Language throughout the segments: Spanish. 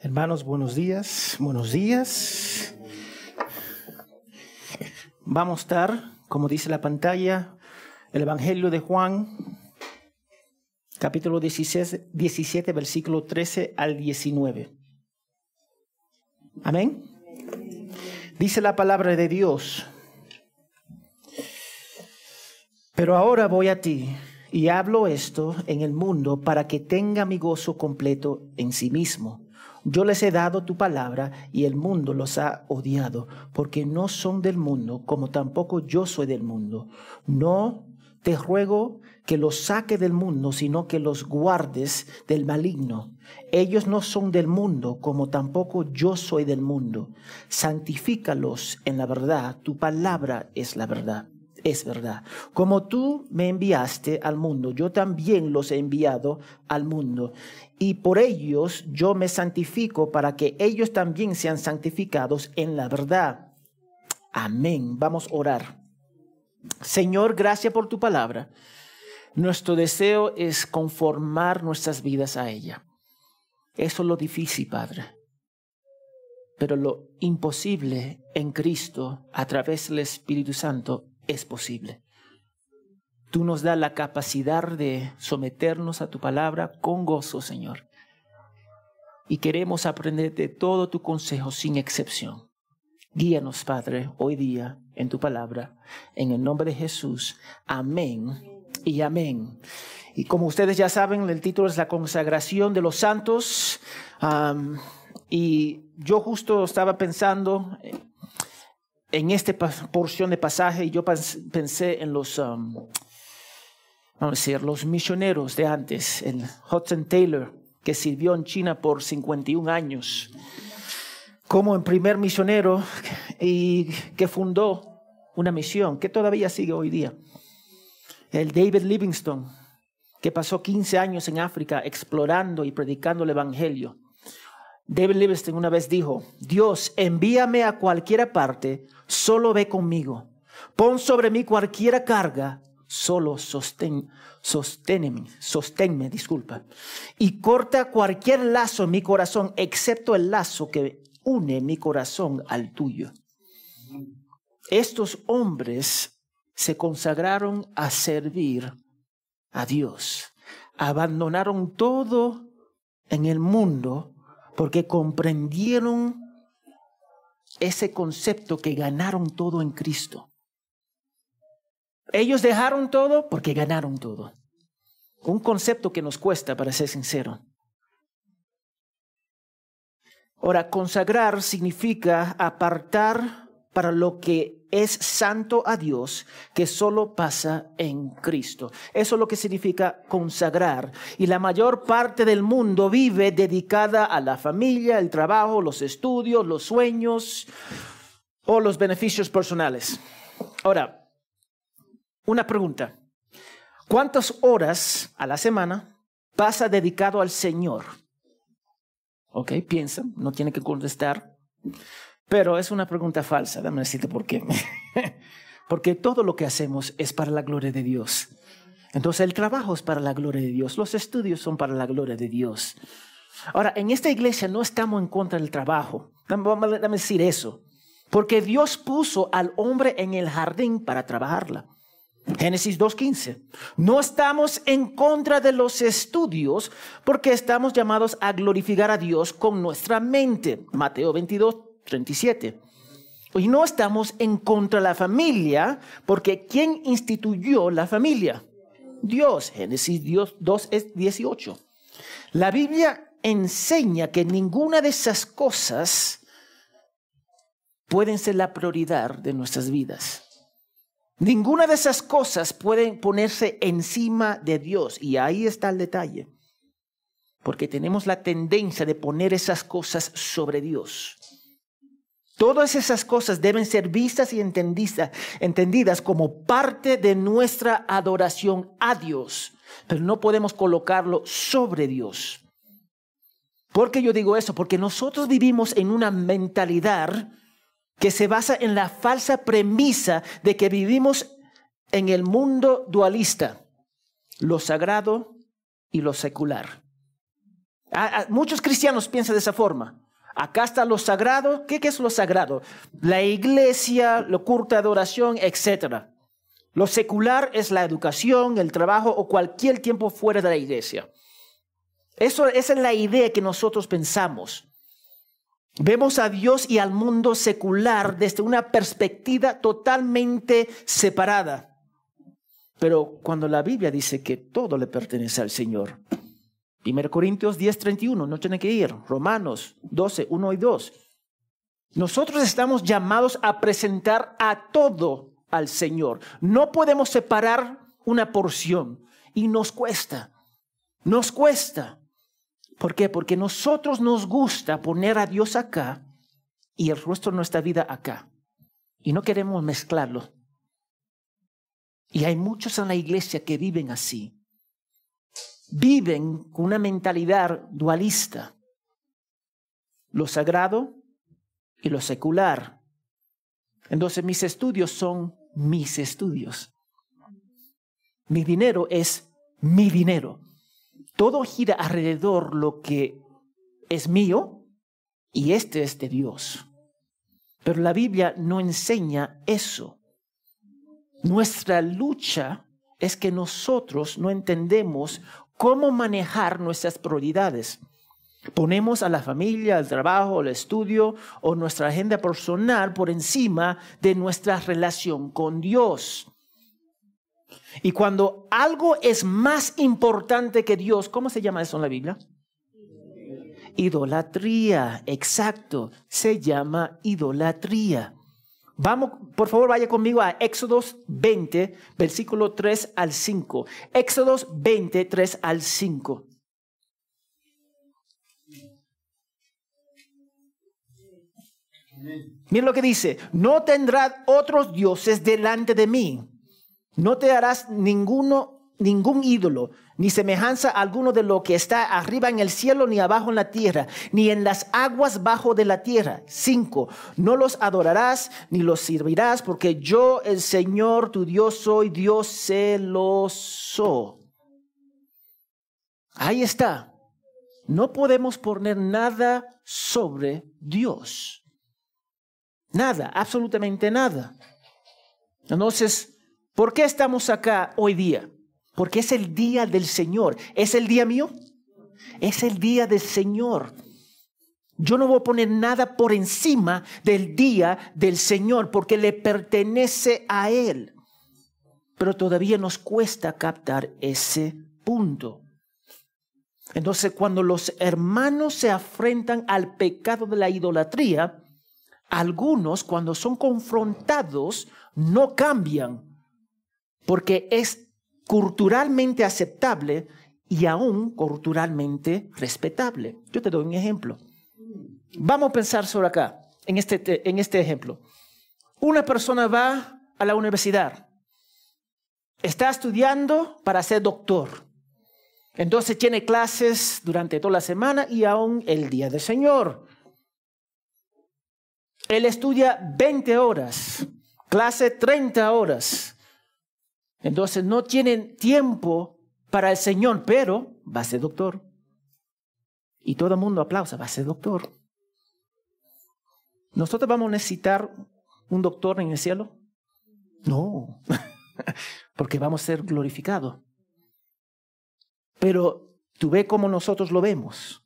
Hermanos, buenos días, buenos días. Vamos a estar, como dice la pantalla, el Evangelio de Juan, capítulo 16, 17, versículo 13 al 19. Amén. Dice la palabra de Dios. Pero ahora voy a ti y hablo esto en el mundo para que tenga mi gozo completo en sí mismo. Yo les he dado tu palabra y el mundo los ha odiado, porque no son del mundo, como tampoco yo soy del mundo. No te ruego que los saque del mundo, sino que los guardes del maligno. Ellos no son del mundo, como tampoco yo soy del mundo. Santifícalos en la verdad, tu palabra es la verdad es verdad. Como tú me enviaste al mundo, yo también los he enviado al mundo. Y por ellos yo me santifico para que ellos también sean santificados en la verdad. Amén. Vamos a orar. Señor, gracias por tu palabra. Nuestro deseo es conformar nuestras vidas a ella. Eso es lo difícil, Padre. Pero lo imposible en Cristo, a través del Espíritu Santo, es posible. Tú nos das la capacidad de someternos a tu palabra con gozo, Señor. Y queremos aprender de todo tu consejo sin excepción. Guíanos, Padre, hoy día en tu palabra. En el nombre de Jesús. Amén y amén. Y como ustedes ya saben, el título es La consagración de los santos. y yo justo estaba pensando eh, en esta porción de pasaje yo pensé en los, um, vamos a decir, los misioneros de antes, El Hudson Taylor, que sirvió en China por 51 años, como el primer misionero y que fundó una misión que todavía sigue hoy día. El David Livingstone, que pasó 15 años en África explorando y predicando el Evangelio David Livingston una vez dijo, Dios, envíame a cualquiera parte, solo ve conmigo. Pon sobre mí cualquiera carga, solo sostén, sosténme, sosténme, disculpa. Y corta cualquier lazo en mi corazón, excepto el lazo que une mi corazón al tuyo. Estos hombres se consagraron a servir a Dios. Abandonaron todo en el mundo porque comprendieron ese concepto que ganaron todo en Cristo. Ellos dejaron todo porque ganaron todo. Un concepto que nos cuesta, para ser sincero. Ahora, consagrar significa apartar para lo que es santo a Dios, que solo pasa en Cristo. Eso es lo que significa consagrar. Y la mayor parte del mundo vive dedicada a la familia, el trabajo, los estudios, los sueños o los beneficios personales. Ahora, una pregunta. ¿Cuántas horas a la semana pasa dedicado al Señor? Ok, piensa, no tiene que contestar. Pero es una pregunta falsa, dame decirte por qué. Porque todo lo que hacemos es para la gloria de Dios. Entonces el trabajo es para la gloria de Dios, los estudios son para la gloria de Dios. Ahora, en esta iglesia no estamos en contra del trabajo, dame, decir eso. Porque Dios puso al hombre en el jardín para trabajarla. Génesis 2.15. No estamos en contra de los estudios porque estamos llamados a glorificar a Dios con nuestra mente. Mateo 22, 37. hoy pues no estamos en contra de la familia, porque ¿quién instituyó la familia? Dios, Génesis 2 es 18. La Biblia enseña que ninguna de esas cosas pueden ser la prioridad de nuestras vidas. Ninguna de esas cosas pueden ponerse encima de Dios. Y ahí está el detalle. Porque tenemos la tendencia de poner esas cosas sobre Dios. Todas esas cosas deben ser vistas y entendidas como parte de nuestra adoración a Dios, pero no podemos colocarlo sobre Dios. ¿Por qué yo digo eso? Porque nosotros vivimos en una mentalidad que se basa en la falsa premisa de que vivimos en el mundo dualista, lo sagrado y lo secular. muchos cristianos piensan de esa forma. Acá está lo sagrado. ¿Qué, es lo sagrado? La iglesia, la curta adoración, etc. Lo secular es la educación, el trabajo o cualquier tiempo fuera de la iglesia. Eso, esa es la idea que nosotros pensamos. Vemos a Dios y al mundo secular desde una perspectiva totalmente separada. Pero cuando la Biblia dice que todo le pertenece al Señor, 1 Corintios 10.31, no tiene que ir. Romanos 12.1 y 2. Nosotros estamos llamados a presentar a todo al Señor. No podemos separar una porción y nos cuesta. Nos cuesta. ¿Por qué? Porque nosotros nos gusta poner a Dios acá y el resto de nuestra vida acá. Y no queremos mezclarlo. Y hay muchos en la iglesia que viven así viven con una mentalidad dualista, lo sagrado y lo secular. Entonces mis estudios son mis estudios. Mi dinero es mi dinero. Todo gira alrededor lo que es mío y este es de Dios. Pero la Biblia no enseña eso. Nuestra lucha es que nosotros no entendemos cómo manejar nuestras prioridades. Ponemos a la familia, al trabajo, al estudio o nuestra agenda personal por encima de nuestra relación con Dios. Y cuando algo es más importante que Dios, ¿cómo se llama eso en la Biblia? Idolatría, exacto, se llama idolatría. Vamos, por favor, vaya conmigo a Éxodos 20, versículo 3 al 5. Éxodos 20, 3 al 5. Miren lo que dice, no tendrás otros dioses delante de mí, no te harás ninguno, ningún ídolo, ni semejanza alguno de lo que está arriba en el cielo, ni abajo en la tierra, ni en las aguas bajo de la tierra. Cinco, no los adorarás, ni los servirás, porque yo, el Señor, tu Dios, soy Dios celoso. Ahí está. No podemos poner nada sobre Dios. Nada, absolutamente nada. Entonces, ¿por qué estamos acá hoy día? Porque es el día del Señor. ¿Es el día mío? Es el día del Señor. Yo no voy a poner nada por encima del día del Señor porque le pertenece a Él. Pero todavía nos cuesta captar ese punto. Entonces, cuando los hermanos se afrentan al pecado de la idolatría, algunos cuando son confrontados no cambian porque es culturalmente aceptable y aún culturalmente respetable. Yo te doy un ejemplo. Vamos a pensar sobre acá, en este, en este ejemplo. Una persona va a la universidad, está estudiando para ser doctor. Entonces tiene clases durante toda la semana y aún el día del Señor. Él estudia 20 horas, clase 30 horas. Entonces no tienen tiempo para el Señor, pero va a ser doctor. Y todo el mundo aplausa, va a ser doctor. ¿Nosotros vamos a necesitar un doctor en el cielo? No, porque vamos a ser glorificados. Pero tú ve cómo nosotros lo vemos.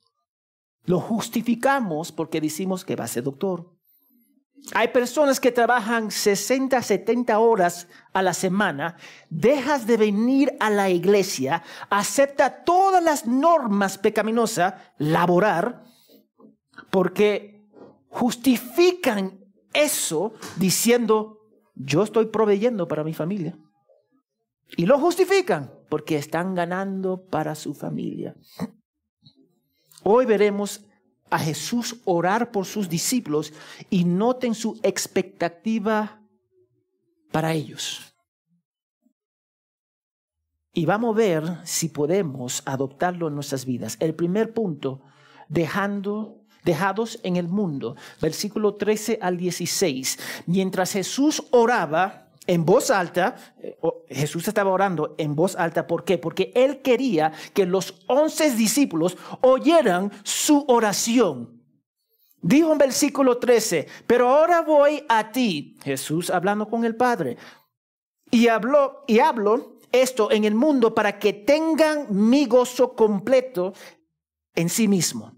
Lo justificamos porque decimos que va a ser doctor. Hay personas que trabajan 60, 70 horas a la semana, dejas de venir a la iglesia, acepta todas las normas pecaminosas, laborar, porque justifican eso diciendo, yo estoy proveyendo para mi familia. Y lo justifican porque están ganando para su familia. Hoy veremos a Jesús orar por sus discípulos y noten su expectativa para ellos. Y vamos a ver si podemos adoptarlo en nuestras vidas. El primer punto, dejando dejados en el mundo, versículo 13 al 16. Mientras Jesús oraba, en voz alta, eh, Jesús estaba orando en voz alta, ¿por qué? Porque él quería que los once discípulos oyeran su oración. Dijo en versículo 13, pero ahora voy a ti, Jesús hablando con el Padre, y habló y hablo esto en el mundo para que tengan mi gozo completo en sí mismo.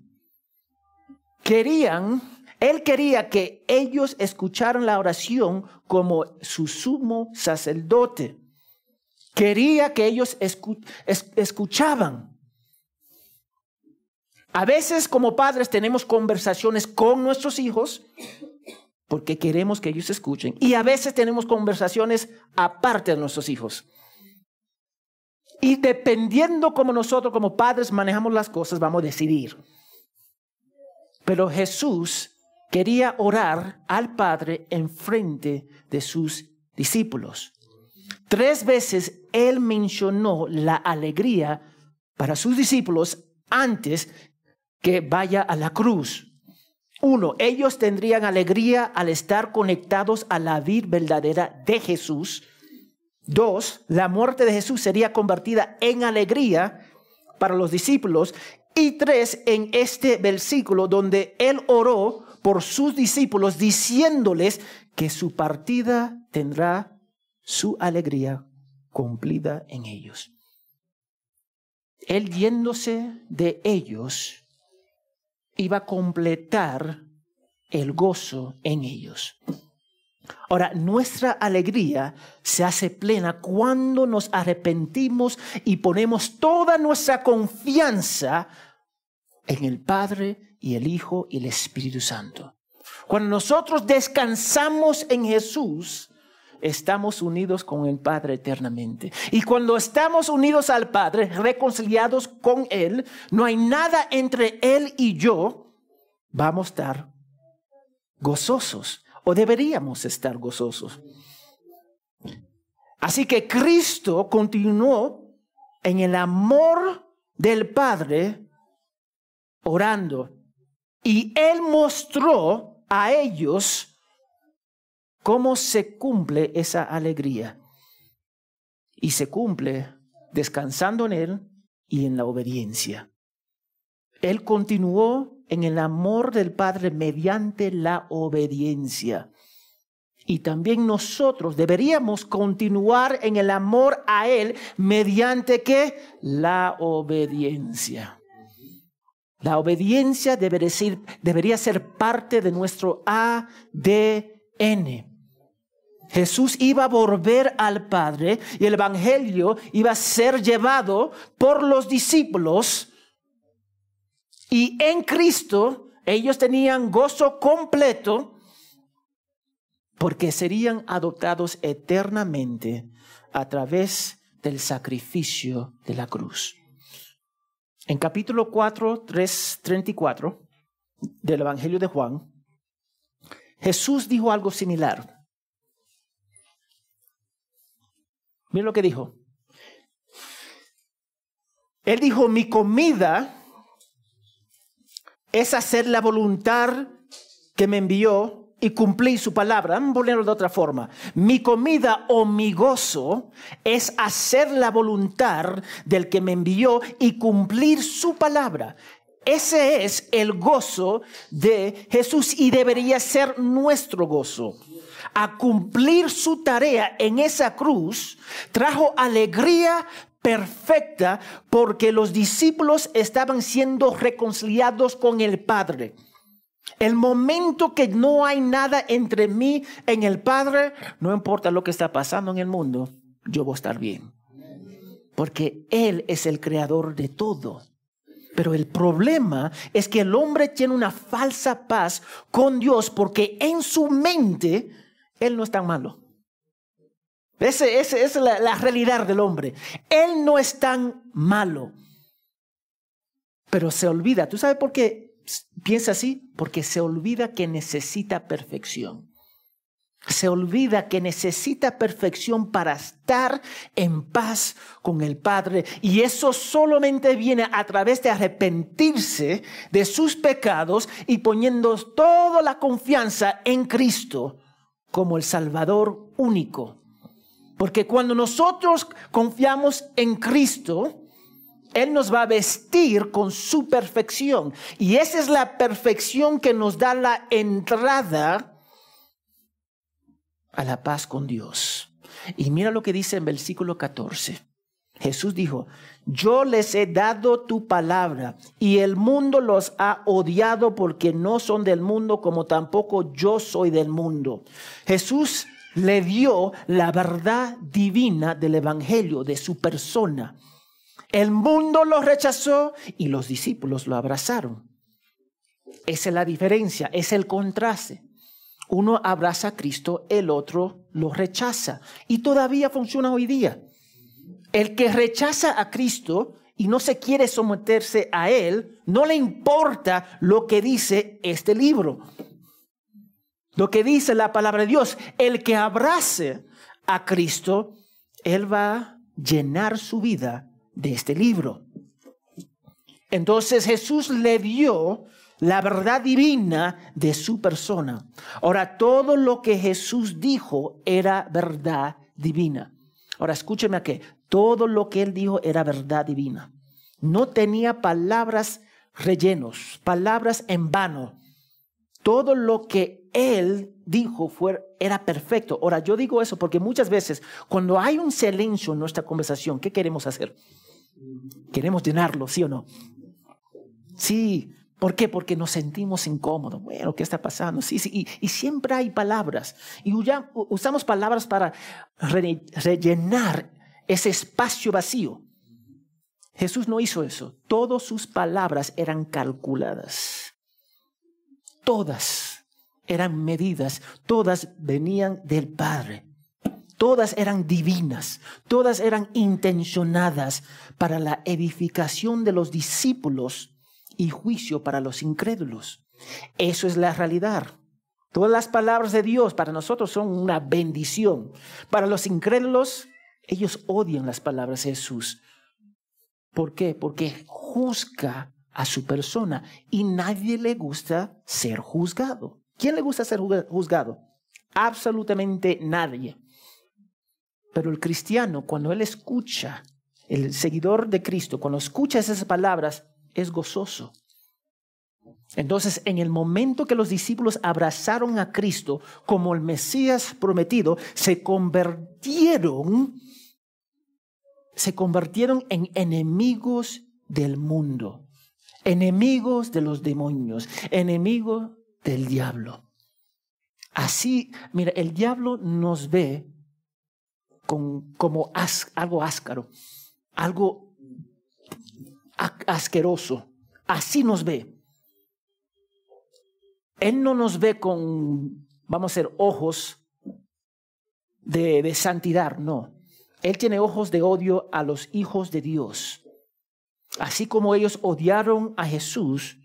Querían él quería que ellos escucharan la oración como su sumo sacerdote. Quería que ellos escuchaban. A veces como padres tenemos conversaciones con nuestros hijos porque queremos que ellos escuchen. Y a veces tenemos conversaciones aparte de nuestros hijos. Y dependiendo como nosotros como padres manejamos las cosas, vamos a decidir. Pero Jesús quería orar al Padre en frente de sus discípulos. Tres veces él mencionó la alegría para sus discípulos antes que vaya a la cruz. Uno, ellos tendrían alegría al estar conectados a la vida verdadera de Jesús. Dos, la muerte de Jesús sería convertida en alegría para los discípulos. Y tres, en este versículo donde él oró por sus discípulos diciéndoles que su partida tendrá su alegría cumplida en ellos. Él yéndose de ellos iba a completar el gozo en ellos. Ahora, nuestra alegría se hace plena cuando nos arrepentimos y ponemos toda nuestra confianza en el Padre y el Hijo y el Espíritu Santo. Cuando nosotros descansamos en Jesús, estamos unidos con el Padre eternamente. Y cuando estamos unidos al Padre, reconciliados con Él, no hay nada entre Él y yo, vamos a estar gozosos o deberíamos estar gozosos. Así que Cristo continuó en el amor del Padre orando y él mostró a ellos cómo se cumple esa alegría. Y se cumple descansando en él y en la obediencia. Él continuó en el amor del Padre mediante la obediencia. Y también nosotros deberíamos continuar en el amor a Él mediante qué? La obediencia. La obediencia debería ser, debería ser parte de nuestro ADN. Jesús iba a volver al Padre y el Evangelio iba a ser llevado por los discípulos y en Cristo ellos tenían gozo completo porque serían adoptados eternamente a través del sacrificio de la cruz. En capítulo 4, 3, 34 del Evangelio de Juan, Jesús dijo algo similar. Miren lo que dijo. Él dijo, mi comida es hacer la voluntad que me envió y cumplí su palabra. Vamos a ponerlo de otra forma. Mi comida o mi gozo es hacer la voluntad del que me envió y cumplir su palabra. Ese es el gozo de Jesús y debería ser nuestro gozo. A cumplir su tarea en esa cruz trajo alegría perfecta porque los discípulos estaban siendo reconciliados con el Padre. El momento que no hay nada entre mí en el Padre, no importa lo que está pasando en el mundo, yo voy a estar bien. Porque Él es el creador de todo. Pero el problema es que el hombre tiene una falsa paz con Dios porque en su mente Él no es tan malo. Esa es la, la realidad del hombre. Él no es tan malo. Pero se olvida. ¿Tú sabes por qué piensa así porque se olvida que necesita perfección. Se olvida que necesita perfección para estar en paz con el Padre. Y eso solamente viene a través de arrepentirse de sus pecados y poniendo toda la confianza en Cristo como el Salvador único. Porque cuando nosotros confiamos en Cristo, él nos va a vestir con su perfección. Y esa es la perfección que nos da la entrada a la paz con Dios. Y mira lo que dice en versículo 14. Jesús dijo, yo les he dado tu palabra y el mundo los ha odiado porque no son del mundo como tampoco yo soy del mundo. Jesús le dio la verdad divina del Evangelio, de su persona. El mundo lo rechazó y los discípulos lo abrazaron. Esa es la diferencia, es el contraste. Uno abraza a Cristo, el otro lo rechaza. Y todavía funciona hoy día. El que rechaza a Cristo y no se quiere someterse a Él, no le importa lo que dice este libro. Lo que dice la palabra de Dios, el que abrace a Cristo, Él va a llenar su vida de este libro. Entonces Jesús le dio la verdad divina de su persona. Ahora, todo lo que Jesús dijo era verdad divina. Ahora, escúcheme aquí, todo lo que él dijo era verdad divina. No tenía palabras rellenos, palabras en vano. Todo lo que él dijo fue, era perfecto. Ahora, yo digo eso porque muchas veces cuando hay un silencio en nuestra conversación, ¿qué queremos hacer? Queremos llenarlo, ¿sí o no? Sí. ¿Por qué? Porque nos sentimos incómodos. Bueno, ¿qué está pasando? Sí, sí. Y, siempre hay palabras. Y usamos palabras para rellenar ese espacio vacío. Jesús no hizo eso. Todas sus palabras eran calculadas. Todas eran medidas. Todas venían del Padre. Todas eran divinas, todas eran intencionadas para la edificación de los discípulos y juicio para los incrédulos. Eso es la realidad. Todas las palabras de Dios para nosotros son una bendición. Para los incrédulos, ellos odian las palabras de Jesús. ¿Por qué? Porque juzga a su persona y nadie le gusta ser juzgado. ¿Quién le gusta ser juzgado? Absolutamente nadie. Pero el cristiano, cuando él escucha, el seguidor de Cristo, cuando escucha esas palabras, es gozoso. Entonces, en el momento que los discípulos abrazaron a Cristo como el Mesías prometido, se convirtieron, se convirtieron en enemigos del mundo, enemigos de los demonios, enemigos del diablo. Así, mira, el diablo nos ve como algo áscaro, algo asqueroso. Así nos ve. Él no nos ve con, vamos a ser, ojos de, de santidad, no. Él tiene ojos de odio a los hijos de Dios. Así como ellos odiaron a Jesús,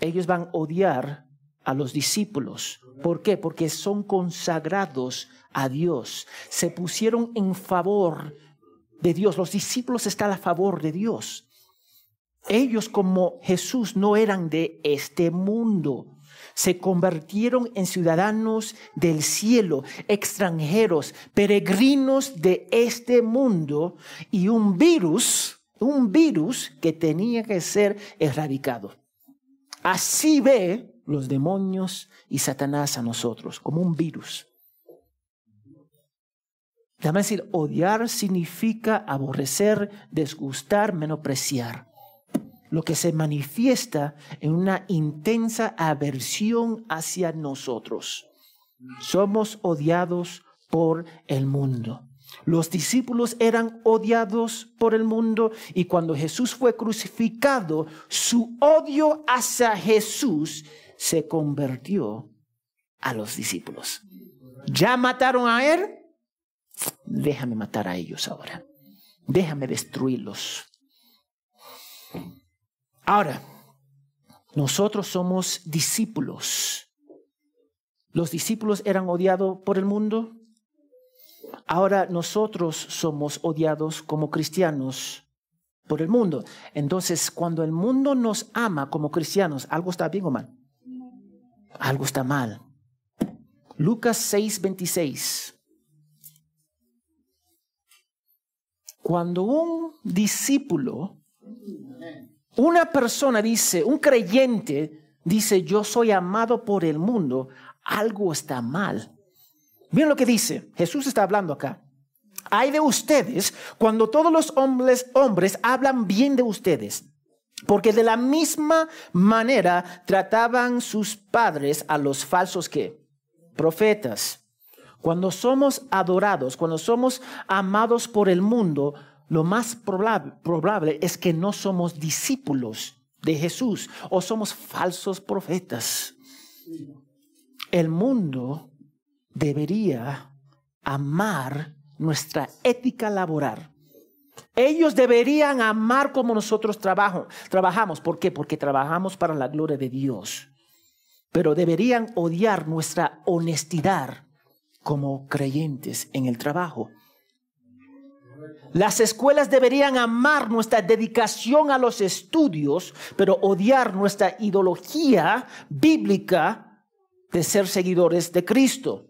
ellos van a odiar a los discípulos. ¿Por qué? Porque son consagrados a Dios. Se pusieron en favor de Dios. Los discípulos están a favor de Dios. Ellos como Jesús no eran de este mundo. Se convirtieron en ciudadanos del cielo, extranjeros, peregrinos de este mundo y un virus, un virus que tenía que ser erradicado. Así ve los demonios y Satanás a nosotros, como un virus. Déjame decir, odiar significa aborrecer, desgustar, menospreciar. Lo que se manifiesta en una intensa aversión hacia nosotros. Somos odiados por el mundo. Los discípulos eran odiados por el mundo y cuando Jesús fue crucificado, su odio hacia Jesús se convirtió a los discípulos. Ya mataron a él, déjame matar a ellos ahora. Déjame destruirlos. Ahora, nosotros somos discípulos. Los discípulos eran odiados por el mundo. Ahora nosotros somos odiados como cristianos por el mundo. Entonces, cuando el mundo nos ama como cristianos, algo está bien o mal. Algo está mal. Lucas 6:26. Cuando un discípulo, una persona dice, un creyente dice, yo soy amado por el mundo, algo está mal. Miren lo que dice, Jesús está hablando acá. Hay de ustedes cuando todos los hombres, hombres hablan bien de ustedes porque de la misma manera trataban sus padres a los falsos que profetas. Cuando somos adorados, cuando somos amados por el mundo, lo más probable, probable es que no somos discípulos de Jesús o somos falsos profetas. El mundo debería amar nuestra ética laboral ellos deberían amar como nosotros trabajamos. ¿Por qué? Porque trabajamos para la gloria de Dios. Pero deberían odiar nuestra honestidad como creyentes en el trabajo. Las escuelas deberían amar nuestra dedicación a los estudios, pero odiar nuestra ideología bíblica de ser seguidores de Cristo.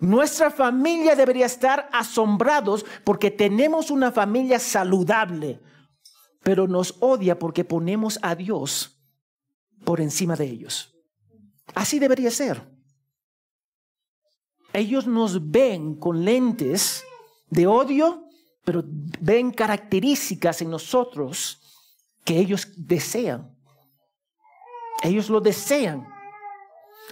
Nuestra familia debería estar asombrados porque tenemos una familia saludable, pero nos odia porque ponemos a Dios por encima de ellos. Así debería ser. Ellos nos ven con lentes de odio, pero ven características en nosotros que ellos desean. Ellos lo desean.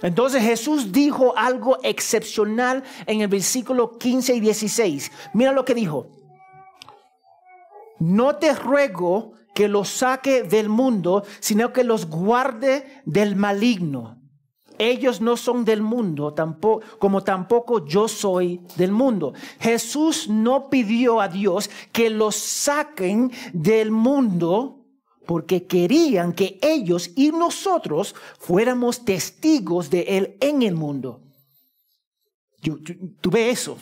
Entonces Jesús dijo algo excepcional en el versículo 15 y 16. Mira lo que dijo. No te ruego que los saque del mundo, sino que los guarde del maligno. Ellos no son del mundo, tampoco, como tampoco yo soy del mundo. Jesús no pidió a Dios que los saquen del mundo, porque querían que ellos y nosotros fuéramos testigos de Él en el mundo. Tú ves tuve eso.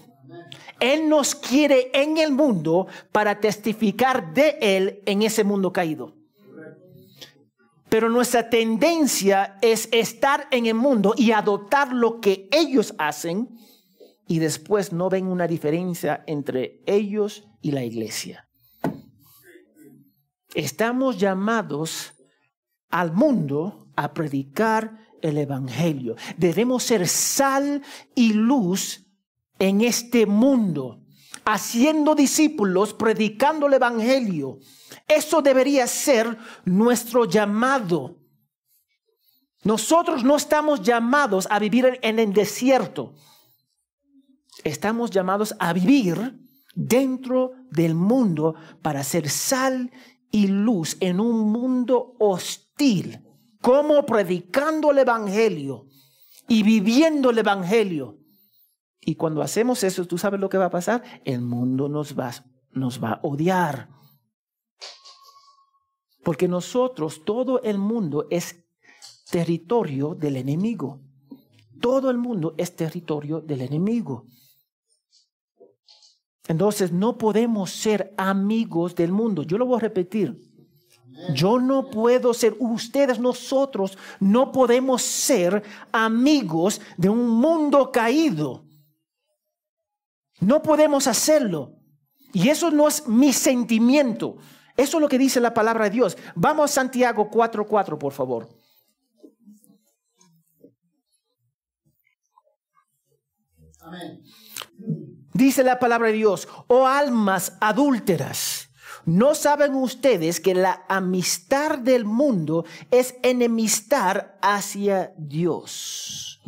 Él nos quiere en el mundo para testificar de Él en ese mundo caído. Pero nuestra tendencia es estar en el mundo y adoptar lo que ellos hacen y después no ven una diferencia entre ellos y la iglesia. Estamos llamados al mundo a predicar el Evangelio. Debemos ser sal y luz en este mundo, haciendo discípulos, predicando el Evangelio. Eso debería ser nuestro llamado. Nosotros no estamos llamados a vivir en el desierto. Estamos llamados a vivir dentro del mundo para ser sal y luz en un mundo hostil, como predicando el Evangelio y viviendo el Evangelio. Y cuando hacemos eso, tú sabes lo que va a pasar, el mundo nos va, nos va a odiar. Porque nosotros, todo el mundo es territorio del enemigo. Todo el mundo es territorio del enemigo. Entonces no podemos ser amigos del mundo. Yo lo voy a repetir. Yo no puedo ser, ustedes, nosotros, no podemos ser amigos de un mundo caído. No podemos hacerlo. Y eso no es mi sentimiento. Eso es lo que dice la palabra de Dios. Vamos a Santiago 4.4, por favor. Amén. Dice la palabra de Dios, oh almas adúlteras, ¿no saben ustedes que la amistad del mundo es enemistad hacia Dios?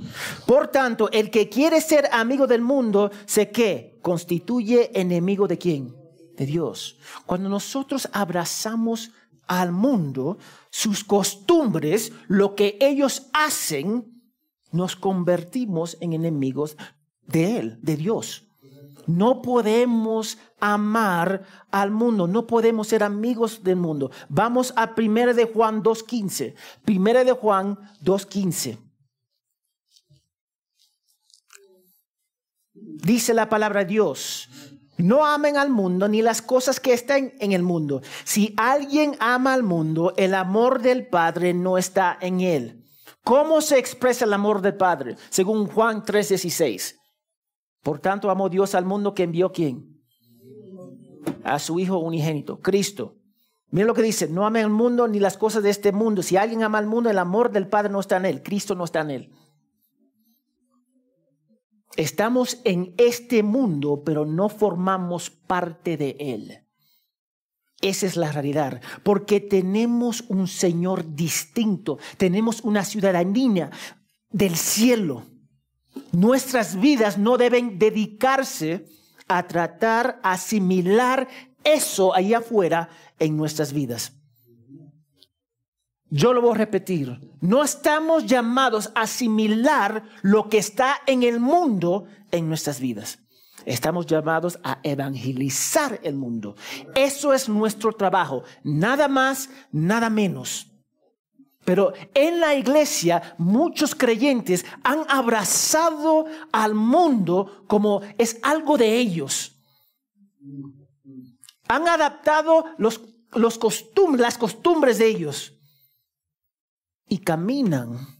Por tanto, el que quiere ser amigo del mundo, sé que constituye enemigo de quién? De Dios. Cuando nosotros abrazamos al mundo, sus costumbres, lo que ellos hacen, nos convertimos en enemigos de Él, de Dios. No podemos amar al mundo, no podemos ser amigos del mundo. Vamos a 1 de Juan 2.15. 1 de Juan 2.15. Dice la palabra Dios, no amen al mundo ni las cosas que están en el mundo. Si alguien ama al mundo, el amor del Padre no está en él. ¿Cómo se expresa el amor del Padre? Según Juan 3:16. Por tanto, amó Dios al mundo que envió quién? A su Hijo unigénito, Cristo. Miren lo que dice, no ame el mundo ni las cosas de este mundo. Si alguien ama al mundo, el amor del Padre no está en él, Cristo no está en él. Estamos en este mundo, pero no formamos parte de él. Esa es la realidad, porque tenemos un Señor distinto, tenemos una ciudadanía del cielo. Nuestras vidas no deben dedicarse a tratar, a asimilar eso allá afuera en nuestras vidas. Yo lo voy a repetir, no estamos llamados a asimilar lo que está en el mundo en nuestras vidas. Estamos llamados a evangelizar el mundo. Eso es nuestro trabajo, nada más, nada menos. Pero en la iglesia muchos creyentes han abrazado al mundo como es algo de ellos. Han adaptado los, las costumbres de ellos. Y caminan.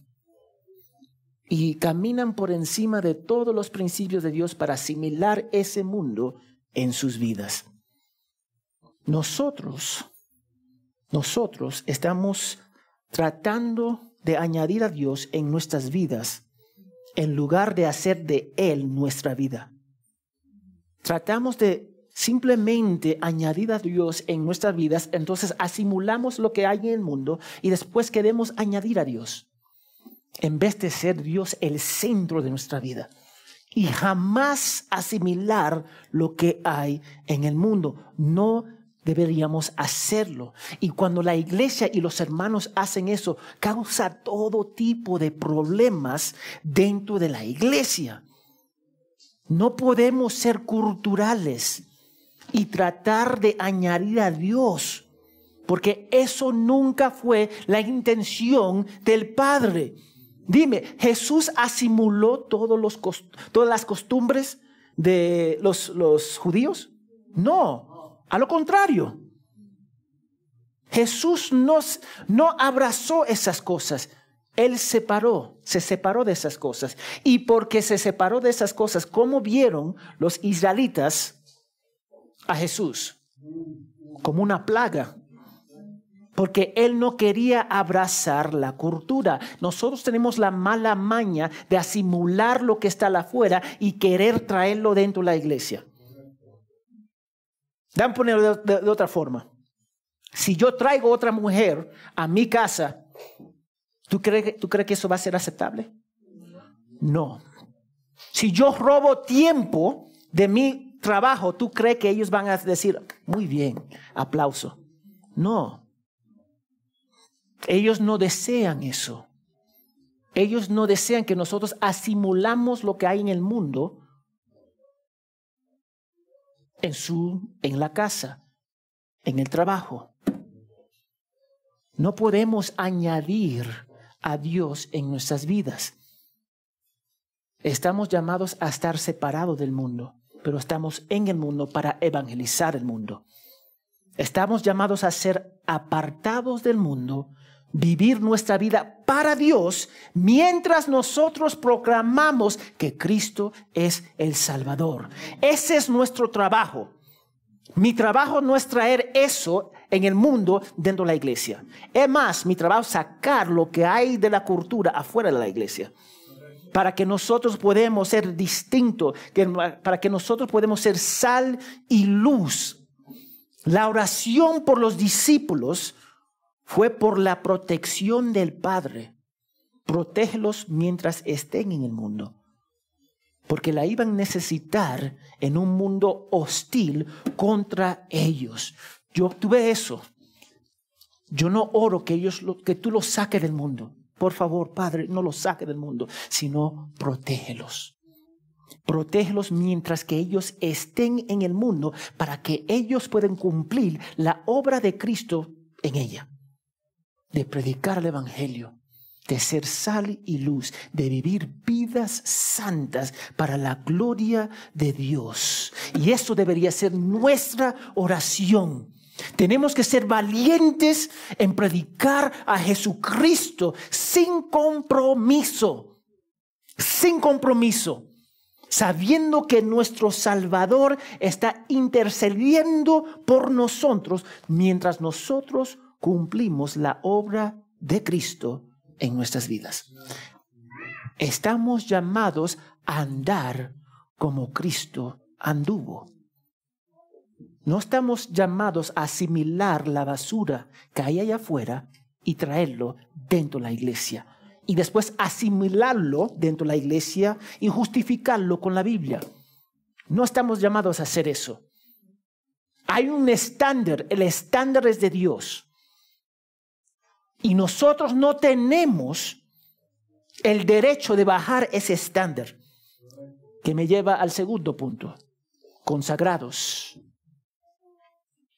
Y caminan por encima de todos los principios de Dios para asimilar ese mundo en sus vidas. Nosotros, nosotros estamos tratando de añadir a Dios en nuestras vidas en lugar de hacer de Él nuestra vida. Tratamos de simplemente añadir a Dios en nuestras vidas, entonces asimilamos lo que hay en el mundo y después queremos añadir a Dios, en vez de ser Dios el centro de nuestra vida y jamás asimilar lo que hay en el mundo. No deberíamos hacerlo. Y cuando la iglesia y los hermanos hacen eso, causa todo tipo de problemas dentro de la iglesia. No podemos ser culturales y tratar de añadir a Dios, porque eso nunca fue la intención del Padre. Dime, ¿Jesús asimuló todos los todas las costumbres de los, los judíos? No, a lo contrario, Jesús no abrazó esas cosas. Él separó, se separó de esas cosas. Y porque se separó de esas cosas, ¿cómo vieron los israelitas a Jesús? Como una plaga. Porque Él no quería abrazar la cultura. Nosotros tenemos la mala maña de asimilar lo que está afuera y querer traerlo dentro de la iglesia. Dan ponerlo de, otra forma. Si yo traigo otra mujer a mi casa, ¿tú crees, ¿tú crees que eso va a ser aceptable? No. Si yo robo tiempo de mi trabajo, ¿tú crees que ellos van a decir, muy bien, aplauso? No. Ellos no desean eso. Ellos no desean que nosotros asimulamos lo que hay en el mundo en, su, en la casa, en el trabajo. No podemos añadir a Dios en nuestras vidas. Estamos llamados a estar separados del mundo, pero estamos en el mundo para evangelizar el mundo. Estamos llamados a ser apartados del mundo vivir nuestra vida para Dios mientras nosotros proclamamos que Cristo es el Salvador. Ese es nuestro trabajo. Mi trabajo no es traer eso en el mundo dentro de la iglesia. Es más, mi trabajo es sacar lo que hay de la cultura afuera de la iglesia. Para que nosotros podamos ser distintos, para que nosotros podamos ser sal y luz. La oración por los discípulos fue por la protección del Padre. Protégelos mientras estén en el mundo. Porque la iban a necesitar en un mundo hostil contra ellos. Yo obtuve eso. Yo no oro que, ellos que tú los saques del mundo. Por favor, Padre, no los saques del mundo, sino protégelos. Protégelos mientras que ellos estén en el mundo para que ellos puedan cumplir la obra de Cristo en ella de predicar el Evangelio, de ser sal y luz, de vivir vidas santas para la gloria de Dios. Y eso debería ser nuestra oración. Tenemos que ser valientes en predicar a Jesucristo sin compromiso, sin compromiso, sabiendo que nuestro Salvador está intercediendo por nosotros mientras nosotros cumplimos la obra de Cristo en nuestras vidas. Estamos llamados a andar como Cristo anduvo. No estamos llamados a asimilar la basura que hay allá afuera y traerlo dentro de la iglesia. Y después asimilarlo dentro de la iglesia y justificarlo con la Biblia. No estamos llamados a hacer eso. Hay un estándar, el estándar es de Dios. Y nosotros no tenemos el derecho de bajar ese estándar. Que me lleva al segundo punto. Consagrados.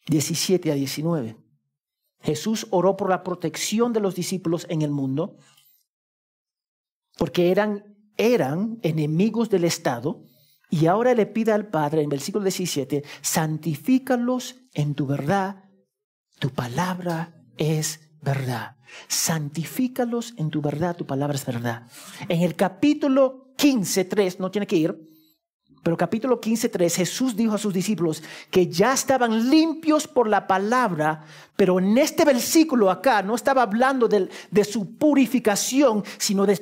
17 a 19. Jesús oró por la protección de los discípulos en el mundo, porque eran, eran enemigos del Estado, y ahora le pide al Padre en versículo 17, santifícalos en tu verdad, tu palabra es verdad. Santifícalos en tu verdad, tu palabra es verdad. En el capítulo 15, 3, no tiene que ir, pero capítulo 15:3, Jesús dijo a sus discípulos que ya estaban limpios por la palabra, pero en este versículo acá no estaba hablando de, su purificación, sino de,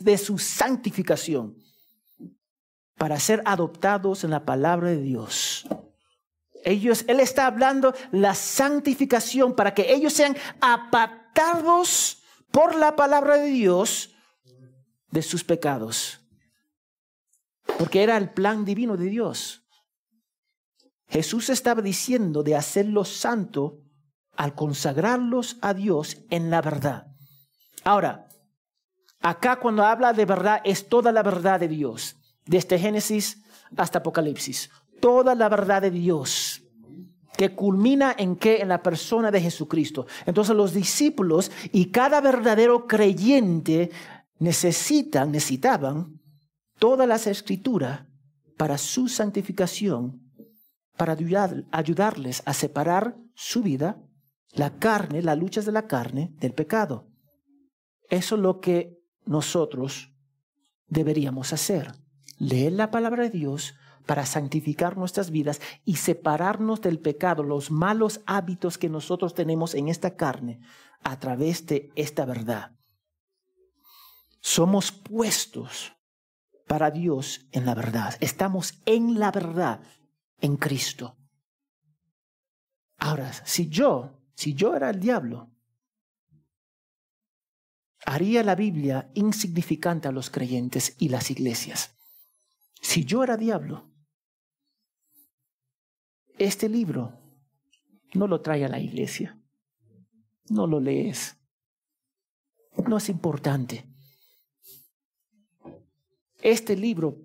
de su santificación, para ser adoptados en la palabra de Dios él está hablando la santificación para que ellos sean apatados por la palabra de Dios de sus pecados. Porque era el plan divino de Dios. Jesús estaba diciendo de hacerlos santo al consagrarlos a Dios en la verdad. Ahora, acá cuando habla de verdad es toda la verdad de Dios, desde Génesis hasta Apocalipsis toda la verdad de Dios que culmina en qué? En la persona de Jesucristo. Entonces los discípulos y cada verdadero creyente necesitan, necesitaban todas las escrituras para su santificación, para ayudarles a separar su vida, la carne, las luchas de la carne, del pecado. Eso es lo que nosotros deberíamos hacer. Leer la palabra de Dios para santificar nuestras vidas y separarnos del pecado, los malos hábitos que nosotros tenemos en esta carne a través de esta verdad. Somos puestos para Dios en la verdad. Estamos en la verdad, en Cristo. Ahora, si yo, si yo era el diablo, haría la Biblia insignificante a los creyentes y las iglesias. Si yo era diablo, este libro no lo trae a la iglesia, no lo lees, no es importante. Este libro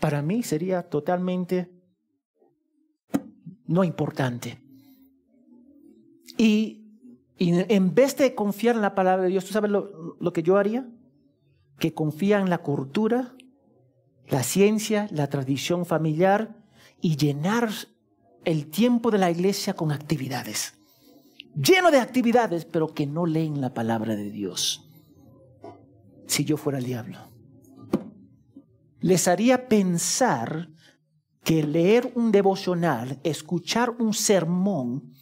para mí sería totalmente no importante. Y, en vez de confiar en la palabra de Dios, ¿tú sabes lo, lo que yo haría? Que confía en la cultura, la ciencia, la tradición familiar y llenar el tiempo de la iglesia con actividades, lleno de actividades, pero que no leen la palabra de Dios. Si yo fuera el diablo, les haría pensar que leer un devocional, escuchar un sermón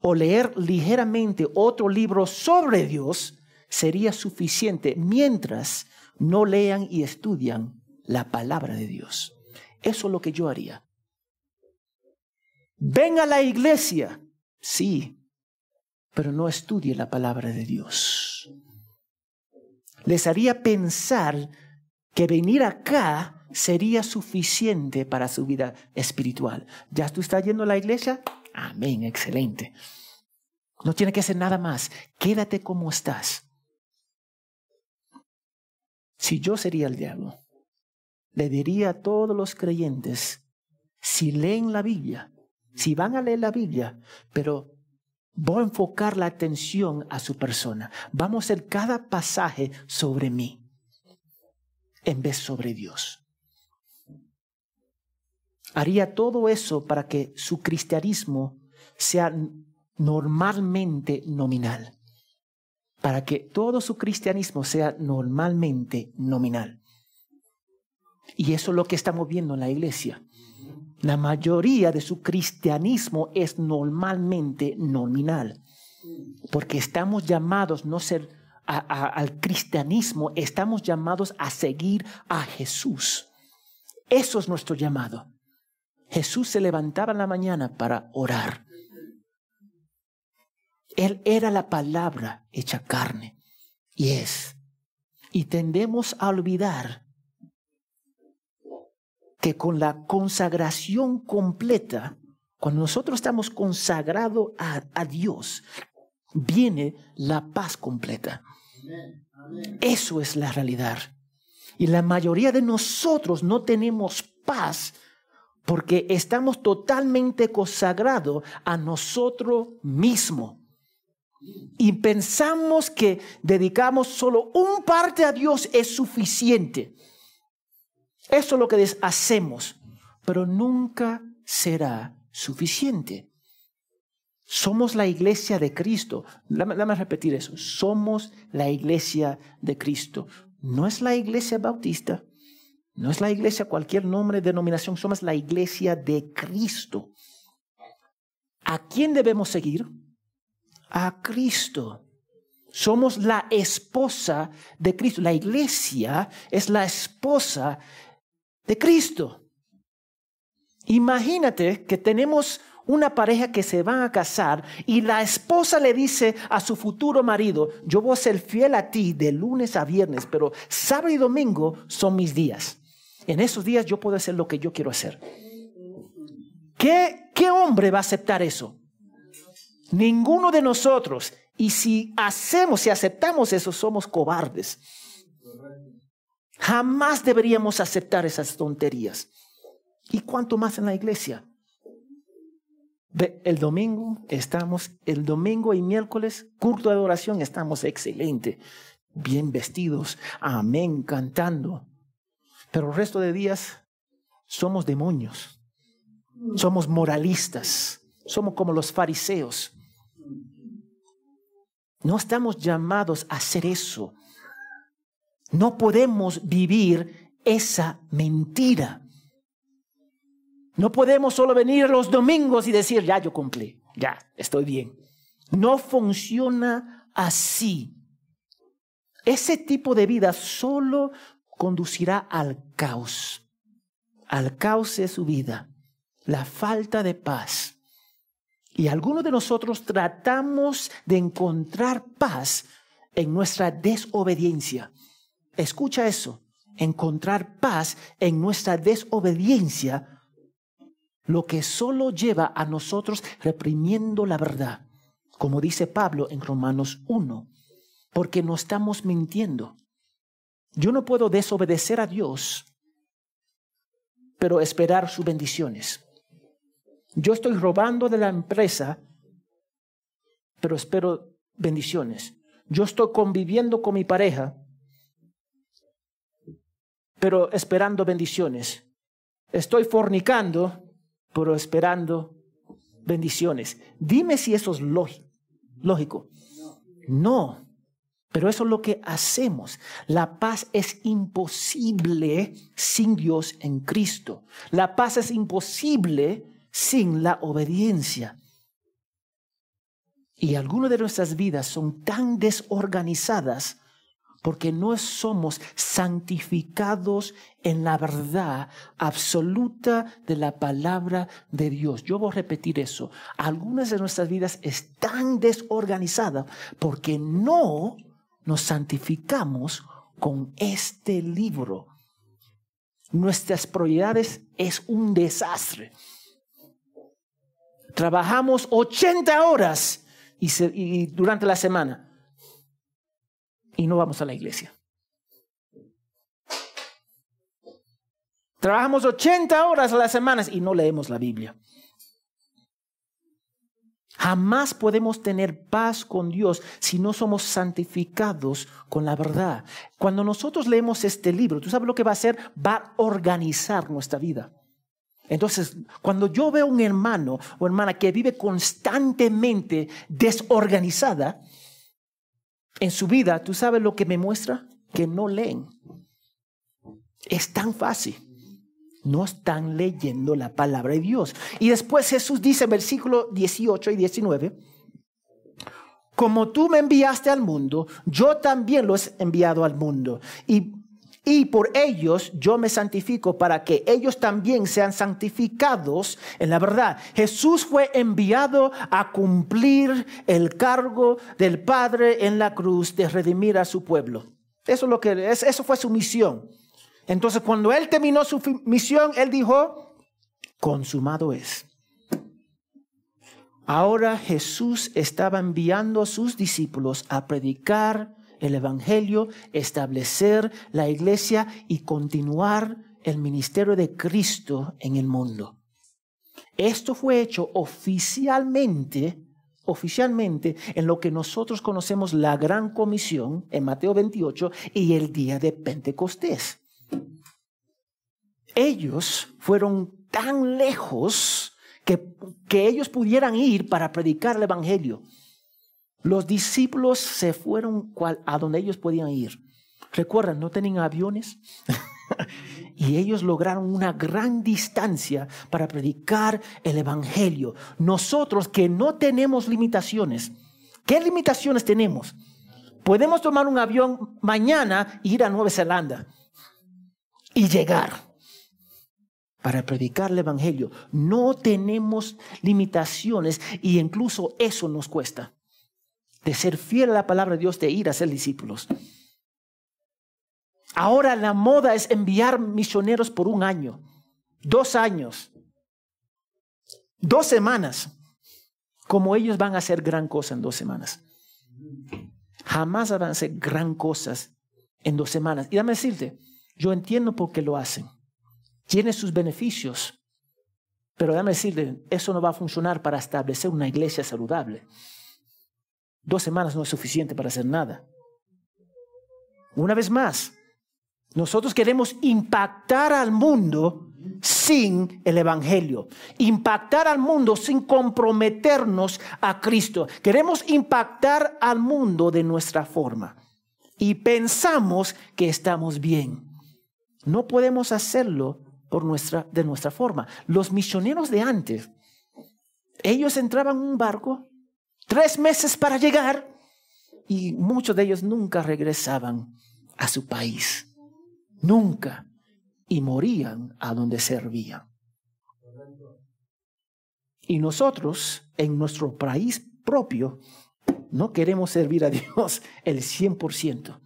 o leer ligeramente otro libro sobre Dios sería suficiente mientras no lean y estudian la palabra de Dios. Eso es lo que yo haría. Ven a la iglesia, sí, pero no estudie la palabra de Dios. Les haría pensar que venir acá sería suficiente para su vida espiritual. ¿Ya tú estás yendo a la iglesia? Amén, excelente. No tiene que hacer nada más. Quédate como estás. Si yo sería el diablo, le diría a todos los creyentes, si leen la Biblia, si van a leer la Biblia, pero voy a enfocar la atención a su persona. Vamos a hacer cada pasaje sobre mí en vez sobre Dios. Haría todo eso para que su cristianismo sea normalmente nominal. Para que todo su cristianismo sea normalmente nominal. Y eso es lo que estamos viendo en la iglesia. La mayoría de su cristianismo es normalmente nominal, porque estamos llamados no ser al cristianismo, estamos llamados a seguir a Jesús. Eso es nuestro llamado. Jesús se levantaba en la mañana para orar. Él era la palabra hecha carne y es. Y tendemos a olvidar que con la consagración completa, cuando nosotros estamos consagrados a, Dios, viene la paz completa. Eso es la realidad. Y la mayoría de nosotros no tenemos paz porque estamos totalmente consagrados a nosotros mismos. Y pensamos que dedicamos solo un parte a Dios es suficiente. Eso es lo que hacemos, pero nunca será suficiente. Somos la iglesia de Cristo. Dame, repetir eso. Somos la iglesia de Cristo. No es la iglesia bautista, no es la iglesia cualquier nombre, denominación, somos la iglesia de Cristo. ¿A quién debemos seguir? A Cristo. Somos la esposa de Cristo. La iglesia es la esposa de Cristo. Imagínate que tenemos una pareja que se va a casar y la esposa le dice a su futuro marido, yo voy a ser fiel a ti de lunes a viernes, pero sábado y domingo son mis días. En esos días yo puedo hacer lo que yo quiero hacer. ¿Qué, qué hombre va a aceptar eso? Ninguno de nosotros. Y si hacemos, si aceptamos eso, somos cobardes. Jamás deberíamos aceptar esas tonterías. ¿Y cuánto más en la iglesia? El domingo estamos, el domingo y miércoles, culto de adoración, estamos excelente, bien vestidos, amén, cantando. Pero el resto de días somos demonios, somos moralistas, somos como los fariseos. No estamos llamados a hacer eso. No podemos vivir esa mentira. No podemos solo venir los domingos y decir, ya, yo cumplí, ya, estoy bien. No funciona así. Ese tipo de vida solo conducirá al caos. Al caos de su vida, la falta de paz. Y algunos de nosotros tratamos de encontrar paz en nuestra desobediencia escucha eso, encontrar paz en nuestra desobediencia, lo que solo lleva a nosotros reprimiendo la verdad, como dice Pablo en Romanos 1, porque no estamos mintiendo. Yo no puedo desobedecer a Dios, pero esperar sus bendiciones. Yo estoy robando de la empresa, pero espero bendiciones. Yo estoy conviviendo con mi pareja, pero esperando bendiciones. Estoy fornicando, pero esperando bendiciones. Dime si eso es lógico. No, pero eso es lo que hacemos. La paz es imposible sin Dios en Cristo. La paz es imposible sin la obediencia. Y algunas de nuestras vidas son tan desorganizadas porque no somos santificados en la verdad absoluta de la palabra de Dios. Yo voy a repetir eso. Algunas de nuestras vidas están desorganizadas porque no nos santificamos con este libro. Nuestras prioridades es un desastre. Trabajamos 80 horas y durante la semana y no vamos a la iglesia. Trabajamos 80 horas a las semanas y no leemos la Biblia. Jamás podemos tener paz con Dios si no somos santificados con la verdad. Cuando nosotros leemos este libro, ¿tú sabes lo que va a hacer? Va a organizar nuestra vida. Entonces, cuando yo veo un hermano o hermana que vive constantemente desorganizada, en su vida, ¿tú sabes lo que me muestra? Que no leen. Es tan fácil. No están leyendo la palabra de Dios. Y después Jesús dice en versículos 18 y 19, como tú me enviaste al mundo, yo también lo he enviado al mundo. Y y por ellos yo me santifico para que ellos también sean santificados en la verdad. Jesús fue enviado a cumplir el cargo del Padre en la cruz de redimir a su pueblo. Eso, lo que, eso fue su misión. Entonces cuando él terminó su misión, él dijo, consumado es. Ahora Jesús estaba enviando a sus discípulos a predicar el Evangelio, establecer la iglesia y continuar el ministerio de Cristo en el mundo. Esto fue hecho oficialmente, oficialmente en lo que nosotros conocemos la gran comisión en Mateo 28 y el día de Pentecostés. Ellos fueron tan lejos que, que ellos pudieran ir para predicar el Evangelio. Los discípulos se fueron a donde ellos podían ir. Recuerdan, no tenían aviones. y ellos lograron una gran distancia para predicar el Evangelio. Nosotros que no tenemos limitaciones, ¿qué limitaciones tenemos? Podemos tomar un avión mañana e ir a Nueva Zelanda y llegar para predicar el Evangelio. No tenemos limitaciones y incluso eso nos cuesta de ser fiel a la palabra de Dios, de ir a ser discípulos. Ahora la moda es enviar misioneros por un año, dos años, dos semanas, como ellos van a hacer gran cosa en dos semanas. Jamás van a hacer gran cosas en dos semanas. Y dame decirte, yo entiendo por qué lo hacen. Tiene sus beneficios. Pero déjame decirte, eso no va a funcionar para establecer una iglesia saludable. Dos semanas no es suficiente para hacer nada. Una vez más, nosotros queremos impactar al mundo sin el Evangelio, impactar al mundo sin comprometernos a Cristo. Queremos impactar al mundo de nuestra forma y pensamos que estamos bien. No podemos hacerlo por nuestra, de nuestra forma. Los misioneros de antes, ellos entraban en un barco tres meses para llegar y muchos de ellos nunca regresaban a su país, nunca, y morían a donde servían. Y nosotros, en nuestro país propio, no queremos servir a Dios el 100%.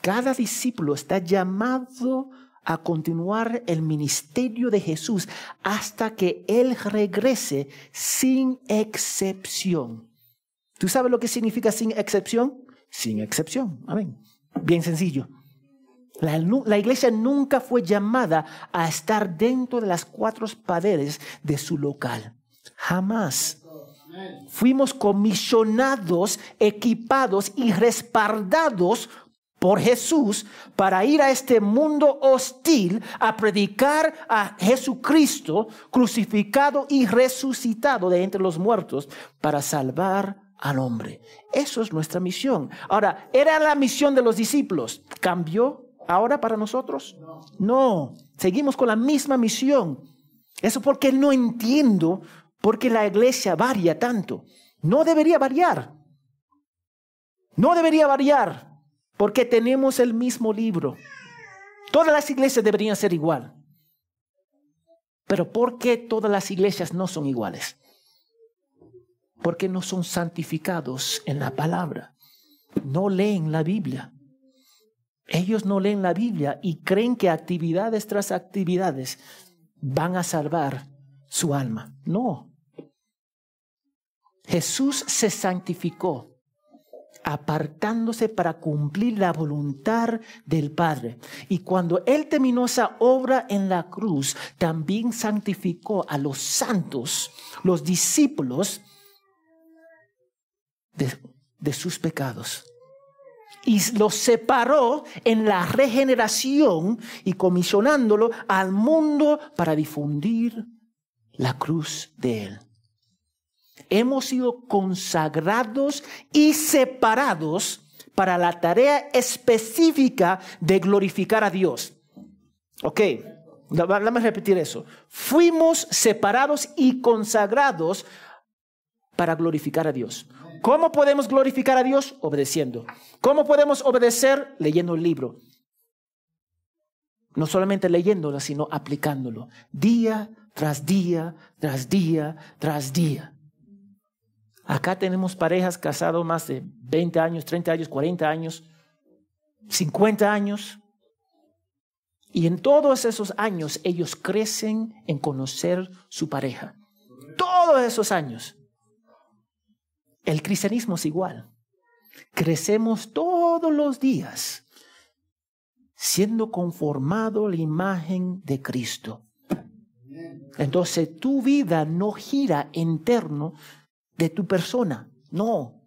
Cada discípulo está llamado a continuar el ministerio de Jesús hasta que Él regrese sin excepción. ¿Tú sabes lo que significa sin excepción? Sin excepción. Amén. Bien sencillo. La, la, iglesia nunca fue llamada a estar dentro de las cuatro paredes de su local. Jamás. Fuimos comisionados, equipados y respaldados por Jesús para ir a este mundo hostil a predicar a Jesucristo crucificado y resucitado de entre los muertos para salvar al hombre. Eso es nuestra misión. Ahora, ¿era la misión de los discípulos? ¿Cambió ahora para nosotros? No, seguimos con la misma misión. Eso porque no entiendo por qué la iglesia varía tanto. No debería variar. No debería variar. Porque tenemos el mismo libro. Todas las iglesias deberían ser igual. Pero ¿por qué todas las iglesias no son iguales? Porque no son santificados en la palabra. No leen la Biblia. Ellos no leen la Biblia y creen que actividades tras actividades van a salvar su alma. No. Jesús se santificó apartándose para cumplir la voluntad del Padre. Y cuando Él terminó esa obra en la cruz, también santificó a los santos, los discípulos, de, sus pecados. Y los separó en la regeneración y comisionándolo al mundo para difundir la cruz de Él hemos sido consagrados y separados para la tarea específica de glorificar a Dios. Ok, déjame repetir eso. Fuimos separados y consagrados para glorificar a Dios. ¿Cómo podemos glorificar a Dios? Obedeciendo. ¿Cómo podemos obedecer? Leyendo el libro. No solamente leyéndolo, sino aplicándolo. Día tras día, tras día, tras día. Acá tenemos parejas casadas más de 20 años, 30 años, 40 años, 50 años. Y en todos esos años ellos crecen en conocer su pareja. Todos esos años. El cristianismo es igual. Crecemos todos los días siendo conformado la imagen de Cristo. Entonces tu vida no gira torno de tu persona. No.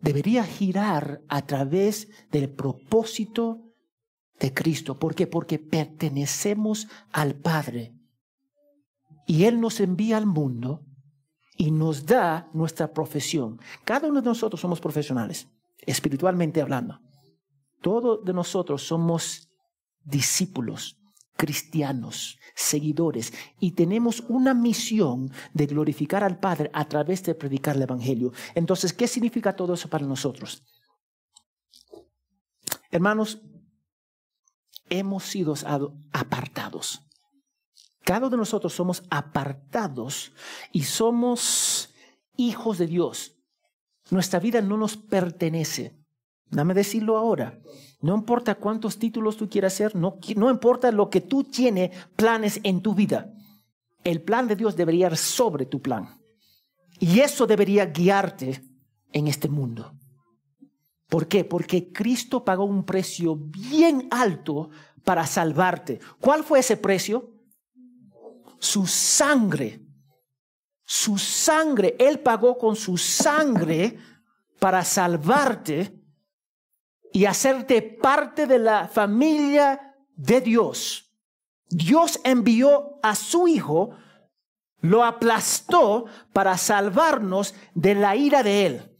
Debería girar a través del propósito de Cristo. ¿Por qué? Porque pertenecemos al Padre. Y Él nos envía al mundo y nos da nuestra profesión. Cada uno de nosotros somos profesionales, espiritualmente hablando. Todos de nosotros somos discípulos cristianos, seguidores, y tenemos una misión de glorificar al Padre a través de predicar el Evangelio. Entonces, ¿qué significa todo eso para nosotros? Hermanos, hemos sido apartados. Cada uno de nosotros somos apartados y somos hijos de Dios. Nuestra vida no nos pertenece. Dame decirlo ahora. No importa cuántos títulos tú quieras hacer, no, importa lo que tú tienes planes en tu vida. El plan de Dios debería ir sobre tu plan. Y eso debería guiarte en este mundo. ¿Por qué? Porque Cristo pagó un precio bien alto para salvarte. ¿Cuál fue ese precio? Su sangre. Su sangre. Él pagó con su sangre para salvarte y hacerte parte de la familia de Dios. Dios envió a su Hijo, lo aplastó para salvarnos de la ira de Él.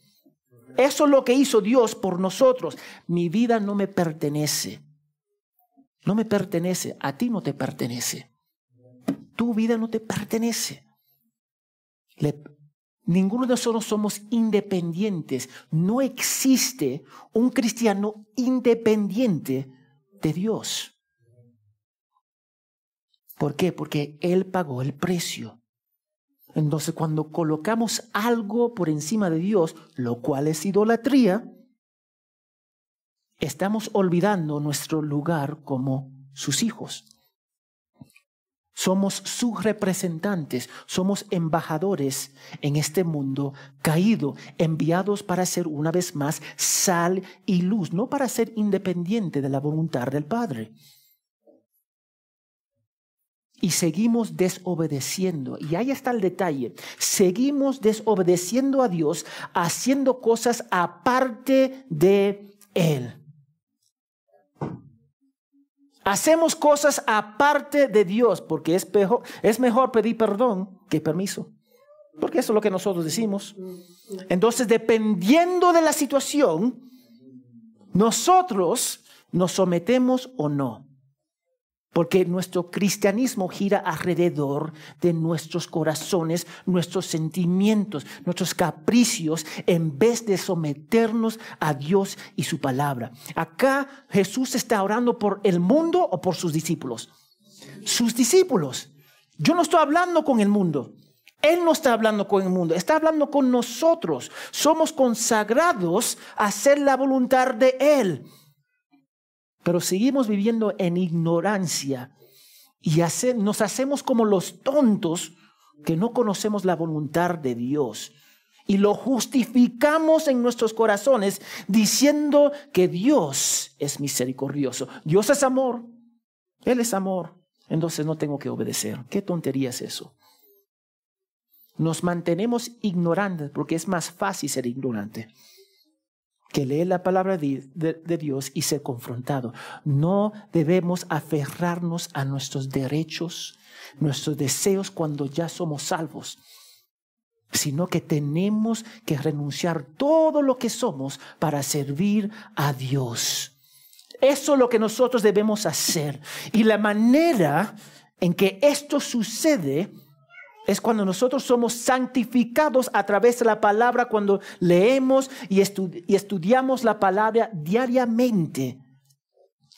Eso es lo que hizo Dios por nosotros. Mi vida no me pertenece. No me pertenece. A ti no te pertenece. Tu vida no te pertenece. Le, Ninguno de nosotros somos independientes. No existe un cristiano independiente de Dios. ¿Por qué? Porque Él pagó el precio. Entonces cuando colocamos algo por encima de Dios, lo cual es idolatría, estamos olvidando nuestro lugar como sus hijos. Somos sus representantes, somos embajadores en este mundo caído, enviados para ser una vez más sal y luz, no para ser independiente de la voluntad del Padre. Y seguimos desobedeciendo. Y ahí está el detalle. Seguimos desobedeciendo a Dios, haciendo cosas aparte de Él. Hacemos cosas aparte de Dios porque es, es mejor pedir perdón que permiso. Porque eso es lo que nosotros decimos. Entonces, dependiendo de la situación, nosotros nos sometemos o no. Porque nuestro cristianismo gira alrededor de nuestros corazones, nuestros sentimientos, nuestros caprichos, en vez de someternos a Dios y su palabra. Acá Jesús está orando por el mundo o por sus discípulos. Sus discípulos. Yo no estoy hablando con el mundo. Él no está hablando con el mundo, está hablando con nosotros. Somos consagrados a hacer la voluntad de Él pero seguimos viviendo en ignorancia y nos hacemos como los tontos que no conocemos la voluntad de Dios. Y lo justificamos en nuestros corazones diciendo que Dios es misericordioso. Dios es amor. Él es amor. Entonces no tengo que obedecer. ¿Qué tontería es eso? Nos mantenemos ignorantes porque es más fácil ser ignorante que lee la palabra de, Dios y ser confrontado. No debemos aferrarnos a nuestros derechos, nuestros deseos cuando ya somos salvos, sino que tenemos que renunciar todo lo que somos para servir a Dios. Eso es lo que nosotros debemos hacer. Y la manera en que esto sucede es cuando nosotros somos santificados a través de la palabra, cuando leemos y, estudiamos la palabra diariamente.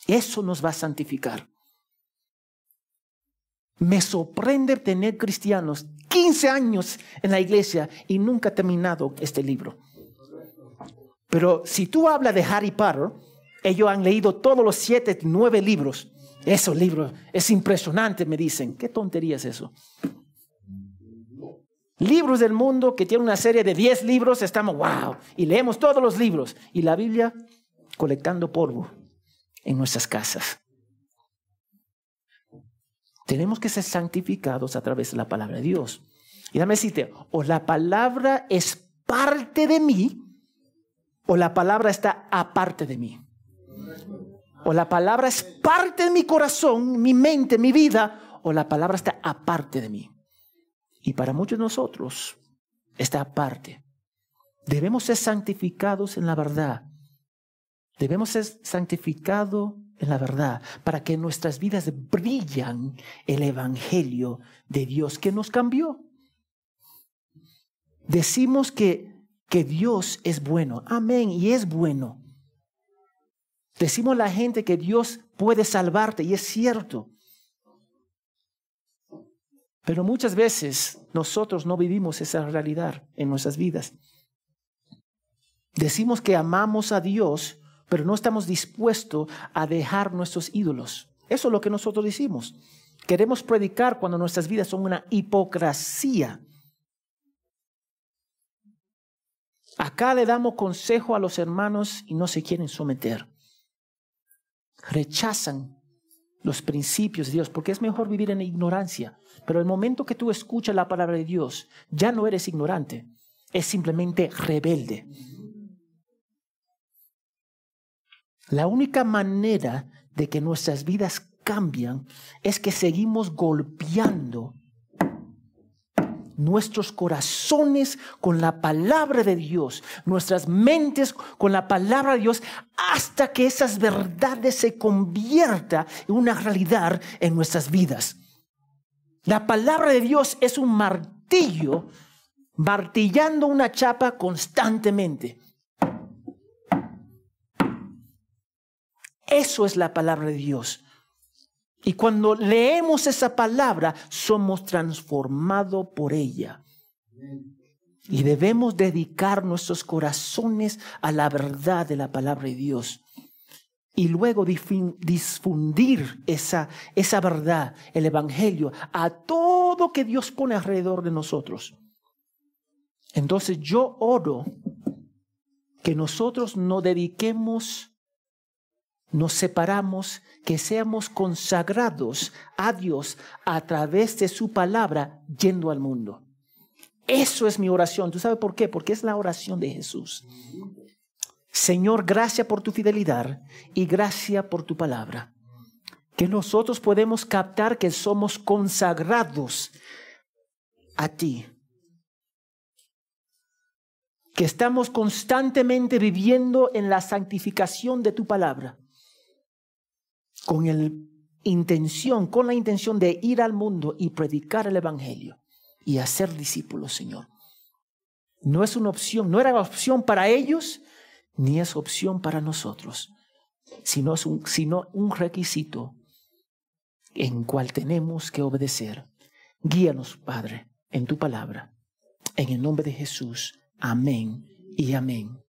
Eso nos va a santificar. Me sorprende tener cristianos 15 años en la iglesia y nunca terminado este libro. Pero si tú hablas de Harry Potter, ellos han leído todos los siete, nueve libros. Esos libros es impresionante, me dicen. ¿Qué tontería es eso? libros del mundo que tiene una serie de 10 libros, estamos, wow, y leemos todos los libros. Y la Biblia colectando polvo en nuestras casas. Tenemos que ser santificados a través de la palabra de Dios. Y dame cita, o la palabra es parte de mí, o la palabra está aparte de mí. O la palabra es parte de mi corazón, mi mente, mi vida, o la palabra está aparte de mí y para muchos de nosotros está aparte. Debemos ser santificados en la verdad. Debemos ser santificados en la verdad para que nuestras vidas brillan el Evangelio de Dios que nos cambió. Decimos que, que Dios es bueno. Amén. Y es bueno. Decimos a la gente que Dios puede salvarte. Y es cierto. Pero muchas veces nosotros no vivimos esa realidad en nuestras vidas. Decimos que amamos a Dios, pero no estamos dispuestos a dejar nuestros ídolos. Eso es lo que nosotros decimos. Queremos predicar cuando nuestras vidas son una hipocresía. Acá le damos consejo a los hermanos y no se quieren someter. Rechazan los principios de Dios, porque es mejor vivir en ignorancia. Pero el momento que tú escuchas la palabra de Dios, ya no eres ignorante, es simplemente rebelde. La única manera de que nuestras vidas cambian es que seguimos golpeando nuestros corazones con la palabra de Dios, nuestras mentes con la palabra de Dios, hasta que esas verdades se convierta en una realidad en nuestras vidas. La palabra de Dios es un martillo martillando una chapa constantemente. Eso es la palabra de Dios. Y cuando leemos esa palabra, somos transformados por ella. Y debemos dedicar nuestros corazones a la verdad de la palabra de Dios. Y luego difundir esa, esa verdad, el Evangelio, a todo que Dios pone alrededor de nosotros. Entonces yo oro que nosotros no dediquemos nos separamos, que seamos consagrados a Dios a través de su palabra yendo al mundo. Eso es mi oración. ¿Tú sabes por qué? Porque es la oración de Jesús. Señor, gracias por tu fidelidad y gracias por tu palabra. Que nosotros podemos captar que somos consagrados a ti. Que estamos constantemente viviendo en la santificación de tu palabra con el intención, con la intención de ir al mundo y predicar el evangelio y hacer discípulos, Señor. No es una opción, no era opción para ellos, ni es opción para nosotros, sino, un, sino un requisito en cual tenemos que obedecer. Guíanos, Padre, en tu palabra. En el nombre de Jesús. Amén y amén.